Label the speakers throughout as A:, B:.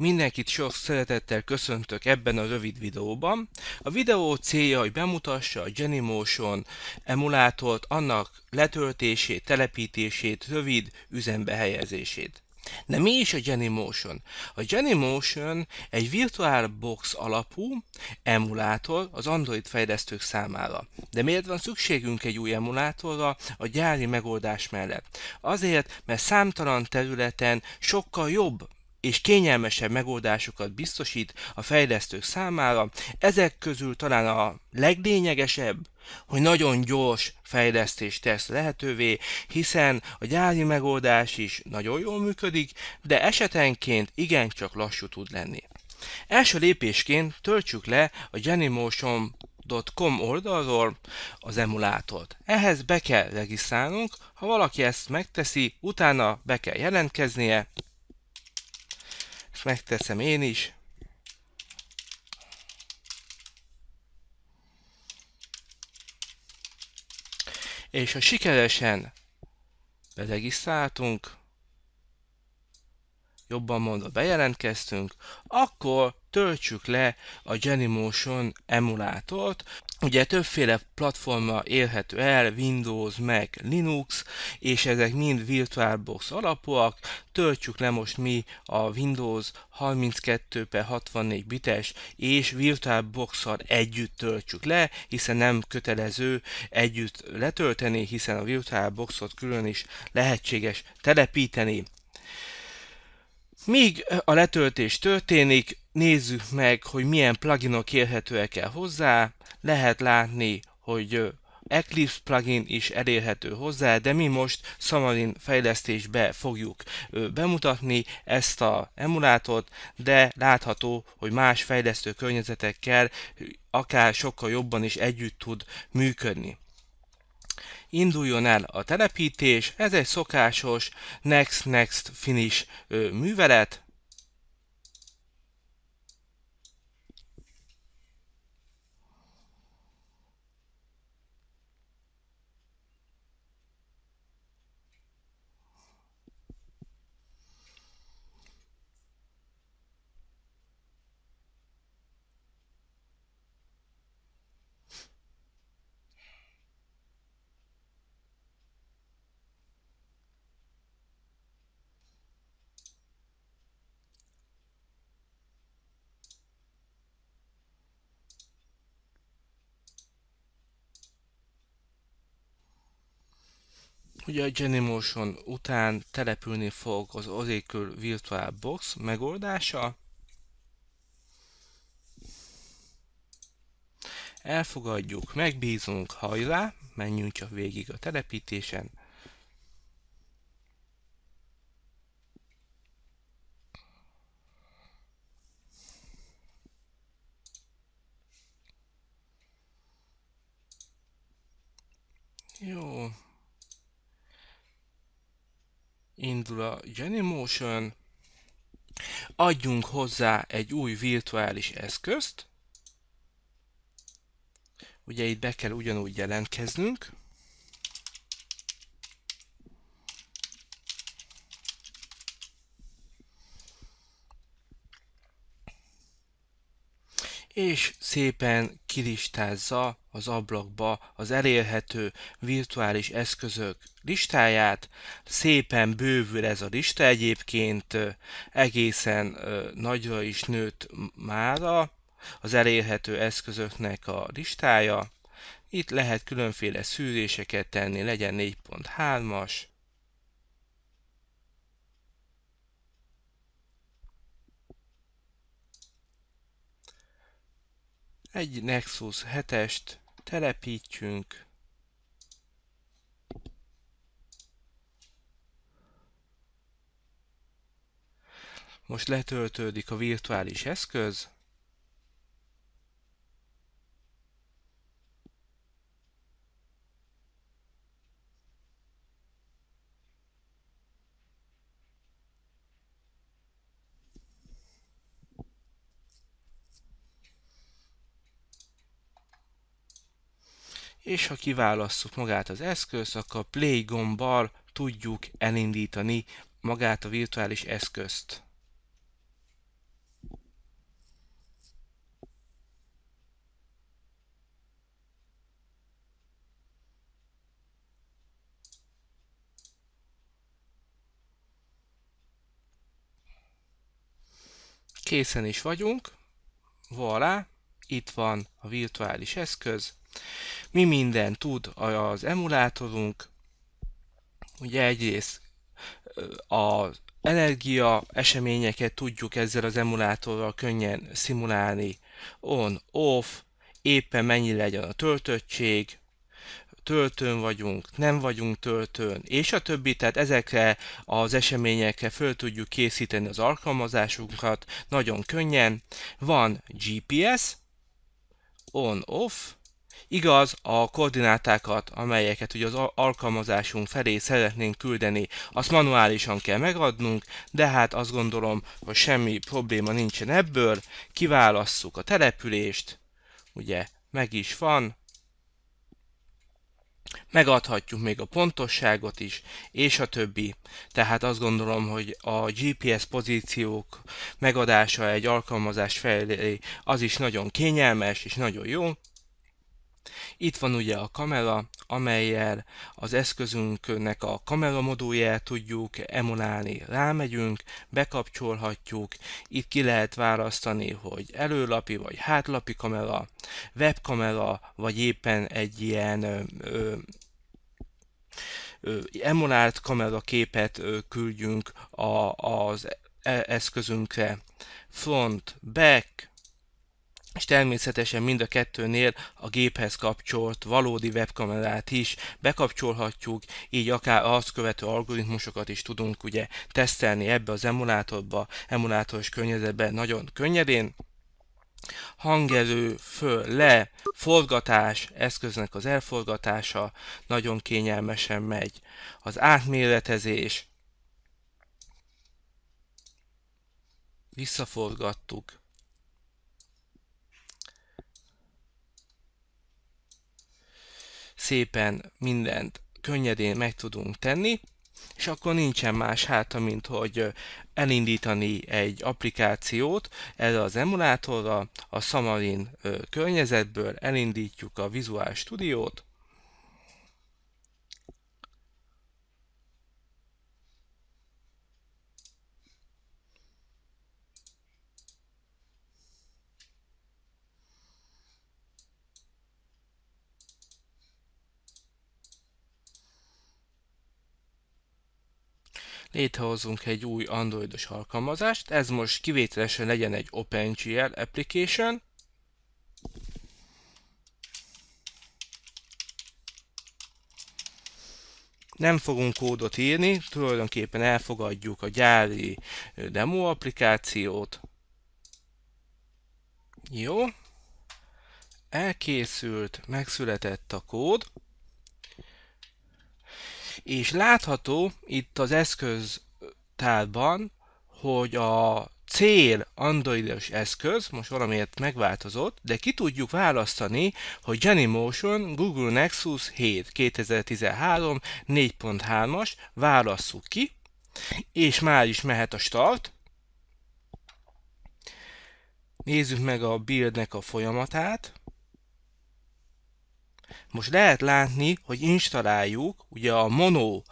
A: Mindenkit sok szeretettel köszöntök ebben a rövid videóban. A videó célja, hogy bemutassa a Genymotion emulátort, annak letöltését, telepítését, rövid üzembe helyezését. De mi is a Genymotion? A Genymotion egy VirtualBox alapú emulátor az Android fejlesztők számára. De miért van szükségünk egy új emulátorra a gyári megoldás mellett? Azért, mert számtalan területen sokkal jobb és kényelmesebb megoldásokat biztosít a fejlesztők számára. Ezek közül talán a leglényegesebb, hogy nagyon gyors fejlesztést tesz lehetővé, hiszen a gyári megoldás is nagyon jól működik, de esetenként igencsak lassú tud lenni. Első lépésként töltsük le a Genymotion com oldalról az emulátort. Ehhez be kell regisztrálnunk, ha valaki ezt megteszi, utána be kell jelentkeznie, megteszem én is. És ha sikeresen beregisztráltunk, jobban mondva bejelentkeztünk, akkor töltsük le a Genymotion emulátort, Ugye többféle platforma élhető el, Windows, Mac, Linux, és ezek mind VirtualBox alapúak. Töltsük le most mi a Windows 32 per 64 bites, és VirtualBox-szal együtt töltsük le, hiszen nem kötelező együtt letölteni, hiszen a VirtualBox-ot külön is lehetséges telepíteni. Míg a letöltés történik, nézzük meg, hogy milyen pluginok érhetőek el hozzá. Lehet látni, hogy Eclipse plugin is elérhető hozzá, de mi most Xamarin fejlesztésbe fogjuk bemutatni ezt a emulátort, de látható, hogy más fejlesztő környezetekkel akár sokkal jobban is együtt tud működni induljon el a telepítés, ez egy szokásos next-next finish művelet, Ugye a Genymotion után települni fog az Oracle VirtualBox megoldása. Elfogadjuk, megbízunk, hajrá, menjünk csak végig a telepítésen. elindul a Genymotion, adjunk hozzá egy új virtuális eszközt, ugye itt be kell ugyanúgy jelentkeznünk, és szépen kilistázza az ablakba az elérhető virtuális eszközök listáját. Szépen bővül ez a lista egyébként, egészen nagyra is nőtt mára az elérhető eszközöknek a listája. Itt lehet különféle szűréseket tenni, legyen 4.3-as, Egy Nexus 7-est telepítjünk. Most letöltődik a virtuális eszköz. és ha kiválasztjuk magát az eszközt, akkor a play gombbal tudjuk elindítani magát a virtuális eszközt. Készen is vagyunk. Voilà, itt van a virtuális eszköz mi minden tud az emulátorunk, ugye egyrészt az energia eseményeket tudjuk ezzel az emulátorral könnyen szimulálni, on, off, éppen mennyi legyen a töltöttség, töltőn vagyunk, nem vagyunk töltőn, és a többi, tehát ezekre az eseményekre föl tudjuk készíteni az alkalmazásunkat nagyon könnyen. Van GPS, on-off, Igaz, a koordinátákat, amelyeket ugye az alkalmazásunk felé szeretnénk küldeni, azt manuálisan kell megadnunk, de hát azt gondolom, hogy semmi probléma nincsen ebből. Kiválasszuk a települést, ugye meg is van, megadhatjuk még a pontosságot is, és a többi. Tehát azt gondolom, hogy a GPS pozíciók megadása egy alkalmazás felé az is nagyon kényelmes és nagyon jó. Itt van ugye a kamera, amelyel az eszközünknek a kamera modulját tudjuk emulálni. Rámegyünk, bekapcsolhatjuk, itt ki lehet választani, hogy előlapi vagy hátlapi kamera, webkamera, vagy éppen egy ilyen ö, ö, emulált kameraképet küldjünk a, az e-, eszközünkre. Front, back, és természetesen mind a kettőnél a géphez kapcsolt valódi webkamerát is bekapcsolhatjuk, így akár azt követő algoritmusokat is tudunk ugye tesztelni ebbe az emulátorba, emulátoros környezetben nagyon könnyedén hangerő, föl, le, forgatás, eszköznek az elforgatása nagyon kényelmesen megy. Az átméretezés, visszaforgattuk, szépen mindent könnyedén meg tudunk tenni, és akkor nincsen más háta, mint hogy elindítani egy applikációt ez az emulátorra, a Samarin környezetből elindítjuk a Visual Studio-t, létrehozunk egy új androidos alkalmazást, ez most kivételesen legyen egy OpenGL application, Nem fogunk kódot írni, tulajdonképpen elfogadjuk a gyári demo applikációt. Jó. Elkészült, megszületett a kód és látható itt az eszköztárban, hogy a cél androidos eszköz, most valamiért megváltozott, de ki tudjuk választani, hogy Genymotion Google Nexus 7 2013 4.3-as, válasszuk ki, és már is mehet a start. Nézzük meg a buildnek a folyamatát. Most lehet látni, hogy installáljuk ugye a Mono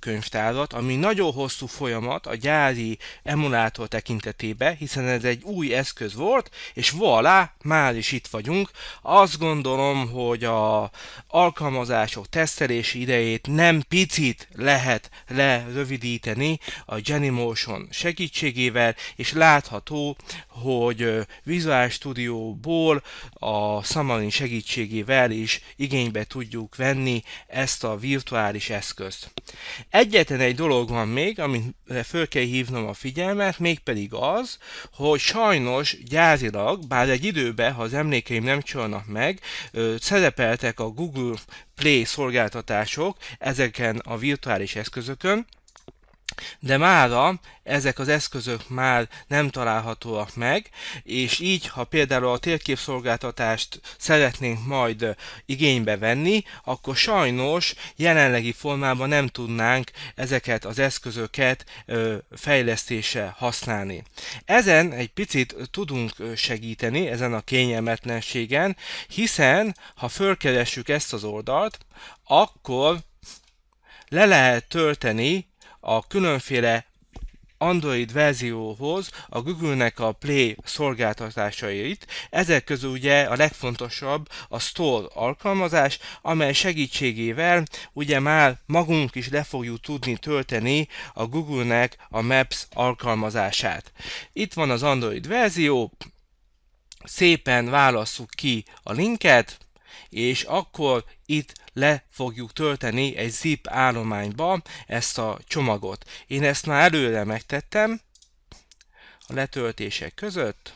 A: könyvtárat, ami nagyon hosszú folyamat a gyári emulátor tekintetébe, hiszen ez egy új eszköz volt, és voilà, már is itt vagyunk. Azt gondolom, hogy a alkalmazások tesztelési idejét nem picit lehet lerövidíteni a Genymotion segítségével, és látható, hogy Visual Studio-ból a Samarin segítségével is igény igénybe tudjuk venni ezt a virtuális eszközt. Egyetlen egy dolog van még, amire föl kell hívnom a figyelmet, mégpedig az, hogy sajnos gyárilag, bár egy időben, ha az emlékeim nem csalnak meg, szerepeltek a Google Play szolgáltatások ezeken a virtuális eszközökön, de mára ezek az eszközök már nem találhatóak meg, és így, ha például a térképszolgáltatást szeretnénk majd igénybe venni, akkor sajnos jelenlegi formában nem tudnánk ezeket az eszközöket fejlesztése használni. Ezen egy picit tudunk segíteni, ezen a kényelmetlenségen, hiszen ha fölkeressük ezt az oldalt, akkor le lehet tölteni a különféle Android verzióhoz a Google-nek a Play szolgáltatásait. Ezek közül ugye a legfontosabb a Store alkalmazás, amely segítségével ugye már magunk is le fogjuk tudni tölteni a Google-nek a Maps alkalmazását. Itt van az Android verzió, szépen válasszuk ki a linket, és akkor itt le fogjuk tölteni egy zip állományba ezt a csomagot. Én ezt már előre megtettem a letöltések között,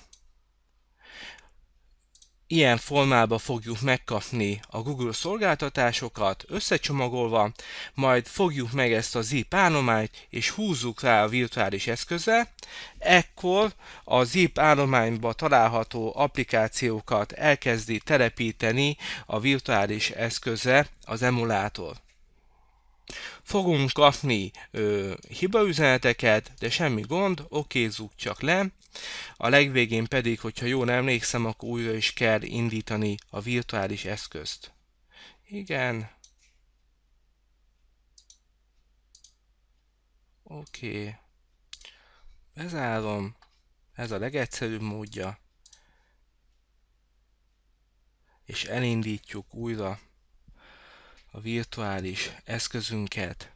A: Ilyen formában fogjuk megkapni a Google szolgáltatásokat összecsomagolva, majd fogjuk meg ezt a zip állományt és húzzuk rá a virtuális eszközre. Ekkor a zip állományba található applikációkat elkezdi telepíteni a virtuális eszközre az emulátor. Fogunk kapni ö, hibaüzeneteket, de semmi gond, okézzuk csak le. A legvégén pedig, hogyha jól emlékszem, akkor újra is kell indítani a virtuális eszközt. Igen. Oké. Bezárom. Ez a legegyszerűbb módja. És elindítjuk újra a virtuális eszközünket.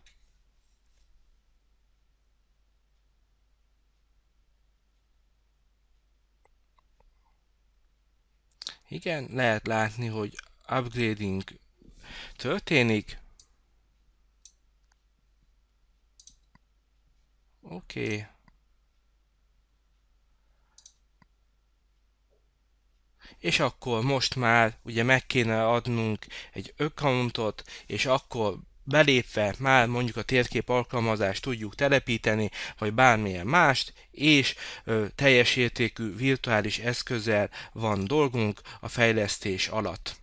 A: Igen, lehet látni, hogy upgrading történik. Oké. Okay. és akkor most már ugye meg kéne adnunk egy accountot, és akkor belépve már mondjuk a térkép alkalmazást tudjuk telepíteni, vagy bármilyen mást, és ö, teljes értékű virtuális eszközzel van dolgunk a fejlesztés alatt.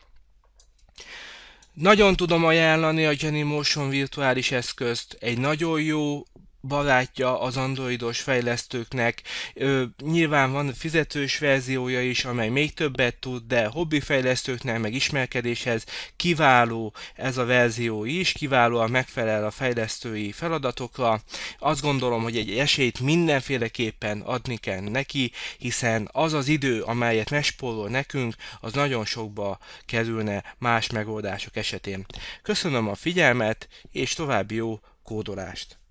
A: Nagyon tudom ajánlani a Genymotion virtuális eszközt, egy nagyon jó barátja az androidos fejlesztőknek. Ö, nyilván van fizetős verziója is, amely még többet tud, de hobbi fejlesztőknek meg ismerkedéshez kiváló ez a verzió is, kiválóan megfelel a fejlesztői feladatokra. Azt gondolom, hogy egy esélyt mindenféleképpen adni kell neki, hiszen az az idő, amelyet megspórol nekünk, az nagyon sokba kerülne más megoldások esetén. Köszönöm a figyelmet, és további jó kódolást!